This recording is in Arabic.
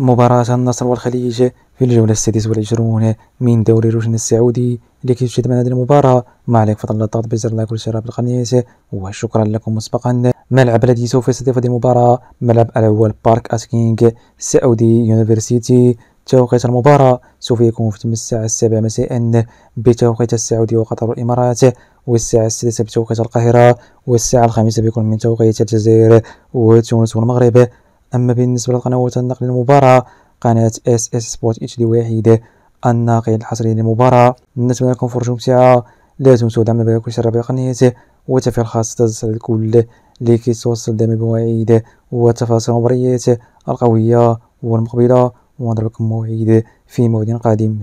مباراة النصر والخليج في الجولة السادسة والعشرون من دوري روشن السعودي لكي تشاهد معنا هذه المباراة ما عليك فضل الضغط بزر لايك والشراء بالقناة وشكرا لكم مسبقا ملعب الذي سوف يستضيف هذه المباراة ملعب الأول بارك أسكينغ سعودي يونيفرسيتي توقيت المباراة سوف يكون في تم الساعة السابعة مساء بتوقيت السعودية وقطر والإمارات والساعة السادسة بتوقيت القاهرة والساعة الخامسة بيكون من توقيت الجزائر وتونس والمغرب أما بالنسبة لقنوات النقل المباراة قناة اس اس سبوت اتش دي واحدة الناقل الحصري للمباراة نتمنى لكم فرجة ممتعة لا تنسوا دعم البلاك والشرب لقناته وتفعيل خاص تصل الكل لكي توصل دائما بمواعيد وتفاصيل المباريات القوية والمقبلة ونضربكم موعد في موعد قادم